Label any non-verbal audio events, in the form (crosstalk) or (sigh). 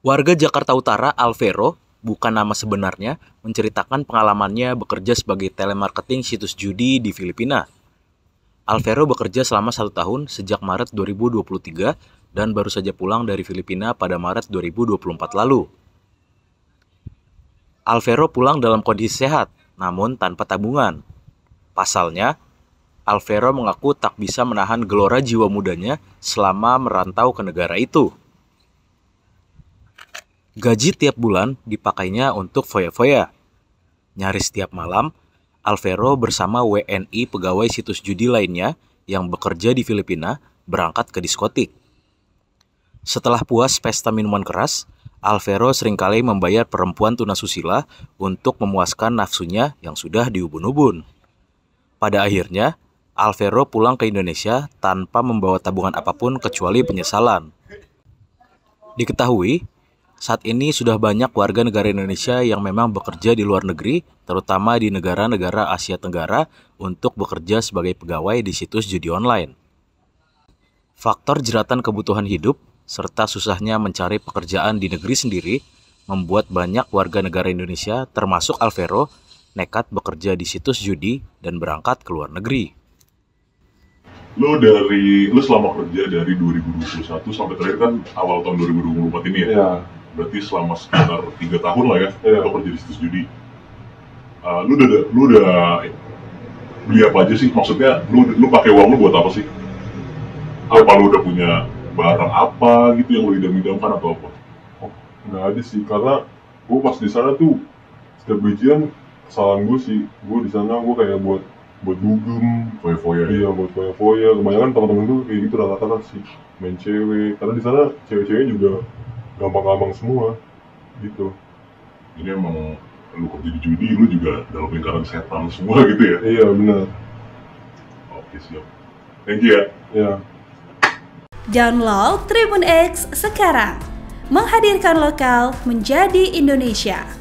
Warga Jakarta Utara Alvero, bukan nama sebenarnya, menceritakan pengalamannya bekerja sebagai telemarketing situs judi di Filipina. Alvero bekerja selama satu tahun sejak Maret 2023 dan baru saja pulang dari Filipina pada Maret 2024 lalu. Alvero pulang dalam kondisi sehat, namun tanpa tabungan. Pasalnya, Alvero mengaku tak bisa menahan gelora jiwa mudanya selama merantau ke negara itu. Gaji tiap bulan dipakainya untuk foya-foya. Nyaris tiap malam, Alvero bersama WNI pegawai situs judi lainnya yang bekerja di Filipina berangkat ke diskotik. Setelah puas pesta minuman keras, Alvero seringkali membayar perempuan tunasusila untuk memuaskan nafsunya yang sudah diubun-ubun. Pada akhirnya, Alvero pulang ke Indonesia tanpa membawa tabungan apapun kecuali penyesalan. Diketahui, saat ini sudah banyak warga negara Indonesia yang memang bekerja di luar negeri, terutama di negara-negara Asia Tenggara, untuk bekerja sebagai pegawai di situs judi online. Faktor jeratan kebutuhan hidup serta susahnya mencari pekerjaan di negeri sendiri membuat banyak warga negara Indonesia, termasuk Alvero, nekat bekerja di situs judi dan berangkat ke luar negeri. Lo dari, lo selama kerja dari 2021 sampai terakhir kan awal tahun 2024 ini ya? ya berarti selama sekitar tiga tahun lah ya yeah. lo kerja di situs judi uh, lu udah lu udah eh, beli apa aja sih maksudnya lu lu pakai uang lu buat apa sih apa lu udah punya barang apa gitu yang lu idam-idamkan atau apa oh, nggak ada sih karena gua pas di sana tuh setiap gajian kesalahan gua sih gua di sana gua kayak buat buat dugem foya-foya ya? iya ya. buat foya-foya kebanyakan teman-teman tuh kayak gitu rata-rata sih main cewek karena di sana cewek-cewek juga gampang-gampang semua gitu Ini emang lu kerja di judi lu juga dalam lingkaran setan semua (laughs) gitu ya iya benar oke siap thank you ya ya download Tribun X sekarang menghadirkan lokal menjadi Indonesia